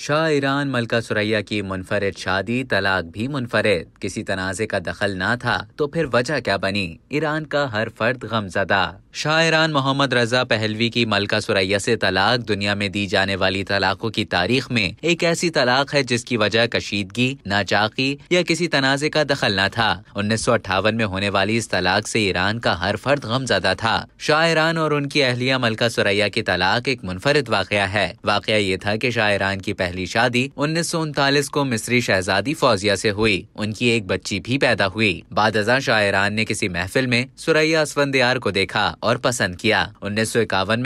Shah Iran मलका सुरैया की मुनफरद शादी तलाक भी मुनफरद किसी तनाज़े का दखल ना था तो फिर वजह क्या बनी ईरान का हर फर्द गमजदा शायरान मोहम्मद रजा पहलवी की मलका सुरैया से तलाक दुनिया में दी जाने वाली तलाकों की तारीख में एक ऐसी तलाक है जिसकी वजह कशीदगी नाचाकी या किसी तनाजे का दखल न था उन्नीस में होने वाली इस तलाक से ईरान का हर फर्द ज्यादा था शायरान और उनकी अहलिया मलका सुरैया की तलाक एक मुनफरद वाक़ है वाक़ ये था की शायरान की पहली शादी उन्नीस को मिस्री शहजादी फौजिया ऐसी हुई उनकी एक बच्ची भी पैदा हुई बाद शायरान ने किसी महफिल में सुरैया असवंदार को देखा और पसंद किया उन्नीस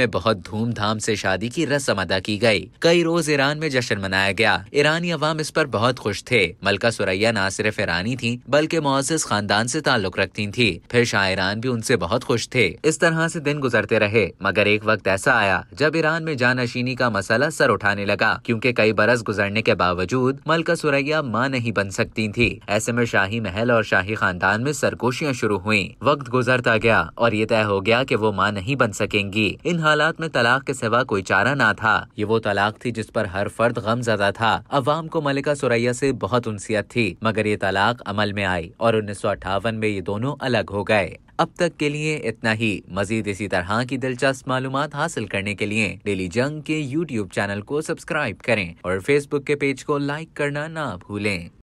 में बहुत धूमधाम से शादी की रस्म अदा की गई कई रोज ईरान में जश्न मनाया गया ईरानी अवाम इस पर बहुत खुश थे मलका सुरैया न सिर्फ ईरानी थी बल्कि मोजिज खानदान से ताल्लुक रखती थी फिर शाह ईरान भी उनसे बहुत खुश थे इस तरह से दिन गुजरते रहे मगर एक वक्त ऐसा आया जब ईरान में जानशीनी का मसला सर उठाने लगा क्योंकि कई बरस गुजरने के बावजूद मलका सुरैया माँ नहीं बन सकती थी ऐसे में शाही महल और शाही खानदान में सरगोशियाँ शुरू हुई वक्त गुजरता गया और ये तय हो गया कि वो माँ नहीं बन सकेंगी इन हालात में तलाक के सिवा कोई चारा ना था ये वो तलाक थी जिस पर हर फर्द गम ज्यादा था अवाम को मलिका सुरैया से बहुत उनसियत थी मगर ये तलाक अमल में आई और उन्नीस में ये दोनों अलग हो गए अब तक के लिए इतना ही मजीद इसी तरह की दिलचस्प मालूम हासिल करने के लिए डेली जंग के यूट्यूब चैनल को सब्सक्राइब करें और फेसबुक के पेज को लाइक करना ना भूलें